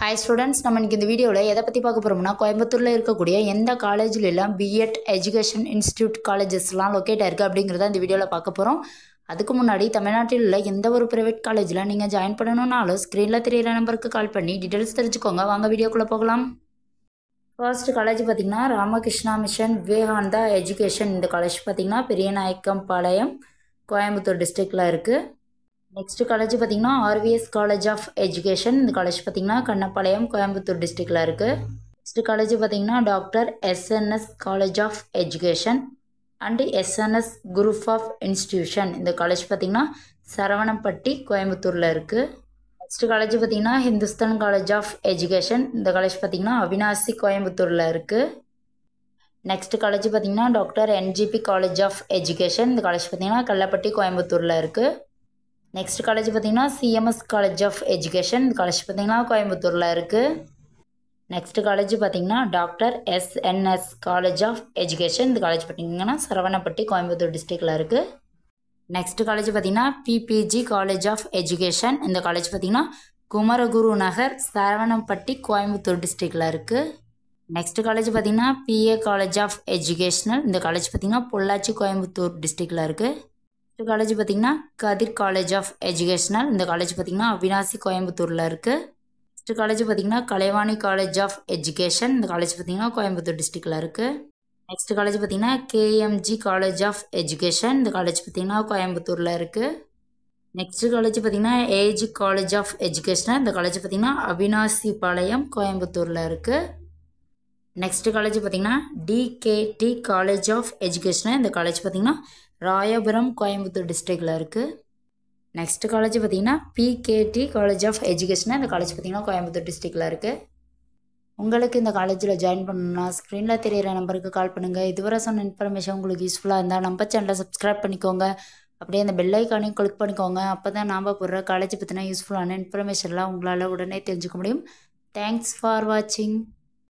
hi students நம்ம இன்றைக்கி இந்த வீடியோவில் எதை பற்றி பார்க்க போகிறோம்னா கோயம்புத்தூரில் இருக்கக்கூடிய எந்த காலேஜ்லாம் பிஎட் எஜுகேஷன் இன்ஸ்டியூட் காலேஜஸ்லாம் லொக்கேட் ஆயிருக்கு அப்படிங்கிறத இந்த வீடியோவில் பார்க்க போகிறோம் அதுக்கு முன்னாடி தமிழ்நாட்டில் உள்ள எந்த ஒரு ப்ரைவேட் காலேஜில் நீங்கள் ஜாயின் பண்ணணும்னாலும் ஸ்க்ரீனில் தெரியிற நம்பருக்கு கால் பண்ணி டீட்டெயில்ஸ் தெரிஞ்சுக்கோங்க வாங்க வீடியோக்குள்ளே போகலாம் ஃபர்ஸ்ட் காலேஜ் பார்த்திங்கன்னா ராமகிருஷ்ணா மிஷன் விவேகானந்தா எஜுகேஷன் இந்த காலேஜ் பார்த்திங்கன்னா பெரியநாயக்கம் பாளையம் கோயம்புத்தூர் டிஸ்ட்ரிக்டில் இருக்குது நெக்ஸ்ட் காலேஜ் பார்த்தீங்கன்னா ஆர்விஎஸ் காலேஜ் ஆஃப் எஜுகேஷன் இந்த காலேஜ் பார்த்திங்கன்னா கண்ணப்பாளையம் கோயம்புத்தூர் டிஸ்ட்ரிக்டில் இருக்குது நெக்ஸ்ட் காலேஜ் பார்த்திங்கன்னா doctor SNS college of education and SNS group of institution இந்த காலேஜ் பார்த்தீங்கன்னா சரவணப்பட்டி கோயம்புத்தூரில் இருக்குது நெக்ஸ்ட் காலேஜ் பார்த்தீங்கன்னா ஹிந்துஸ்தான் காலேஜ் ஆஃப் எஜுகேஷன் இந்த காலேஜ் பார்த்தீங்கன்னா அவினாசி கோயம்புத்தூரில் இருக்குது நெக்ஸ்ட் காலேஜ் பார்த்தீங்கன்னா doctor NGP college of education இந்த காலேஜ் பார்த்திங்கன்னா கல்லப்பட்டி கோயம்புத்தூரில் இருக்குது நெக்ஸ்ட் காலேஜ் பார்த்திங்கன்னா சிஎம்எஸ் காலேஜ் ஆஃப் எஜுகேஷன் இந்த காலேஜ் பார்த்தீங்கன்னா கோயம்புத்தூரில் இருக்குது நெக்ஸ்ட் காலேஜ் பார்த்திங்கன்னா doctor SNS college of education இந்த காலேஜ் பார்த்திங்கன்னா சரவணப்பட்டி கோயம்புத்தூர் டிஸ்ட்ரிக்டில் இருக்குது நெக்ஸ்ட் காலேஜ் பார்த்திங்கன்னா பிபிஜி காலேஜ் ஆஃப் எஜுகேஷன் இந்த காலேஜ் பார்த்திங்கன்னா குமரகுரு நகர் சரவணப்பட்டி கோயம்புத்தூர் டிஸ்ட்ரிக்டில் இருக்குது நெக்ஸ்ட் காலேஜ் பார்த்திங்கன்னா பிஏ காலேஜ் ஆஃப் எஜுகேஷனல் இந்த காலேஜ் பார்த்திங்கன்னா பொள்ளாச்சி கோயம்புத்தூர் டிஸ்ட்ரிக்டில் இருக்குது இந்த காலேஜ் பார்த்தீங்கன்னா கதிர் காலேஜ் ஆஃப் எஜுகேஷனல் இந்த காலேஜ் பார்த்திங்கன்னா அவினாசி கோயம்புத்தூரில் இருக்குது நெக்ஸ்ட் காலேஜ் பார்த்தீங்கன்னா கலைவாணி காலேஜ் ஆஃப் எஜுகேஷன் இந்த காலேஜ் பார்த்திங்கன்னா கோயம்புத்தூர் டிஸ்ட்ரிக்டில் இருக்குது நெக்ஸ்ட் காலேஜ் பார்த்தீங்கன்னா கேஎம்ஜி காலேஜ் ஆஃப் எஜுகேஷன் இந்த காலேஜ் பார்த்திங்கன்னா கோயம்புத்தூரில் இருக்குது நெக்ஸ்ட் காலேஜ் பார்த்தீங்கன்னா ஏஜி காலேஜ் ஆஃப் எஜுகேஷனல் இந்த காலேஜ் பார்த்திங்கன்னா அவினாசி பாளையம் கோயம்புத்தூரில் இருக்குது நெக்ஸ்ட் காலேஜ் பார்த்தீங்கன்னா டிகேடி காலேஜ் ஆஃப் எஜுகேஷனாக இந்த காலேஜ் பார்த்தீங்கன்னா ராயபுரம் கோயம்புத்தூர் டிஸ்ட்ரிக்டில் இருக்குது நெக்ஸ்ட் காலேஜ் பார்த்தீங்கன்னா பிகேடி காலேஜ் ஆஃப் எஜுகேஷனாக இந்த காலேஜ் பார்த்தீங்கன்னா கோயம்புத்தூர் டிஸ்ட்ரிக்டில் இருக்குது உங்களுக்கு இந்த காலேஜில் ஜாயின் பண்ணணும்னா ஸ்க்ரீனில் தெரியிற நம்பருக்கு கால் பண்ணுங்கள் இதுவரை சொன்ன இன்ஃபர்மேஷன் உங்களுக்கு யூஸ்ஃபுல்லாக இருந்தால் நம்ம சேனலை சப்ஸ்கிரைப் பண்ணிக்கோங்க அப்படியே அந்த பெல் ஐக்கானையும் கிளிக் பண்ணிக்கோங்க அப்போ தான் நாம் போடுற காலேஜ் பற்றினா யூஸ்ஃபுல்லான இன்ஃபர்மேஷன்லாம் உங்களால் உடனே தெரிஞ்சுக்க முடியும் தேங்க்ஸ் ஃபார் வாட்சிங்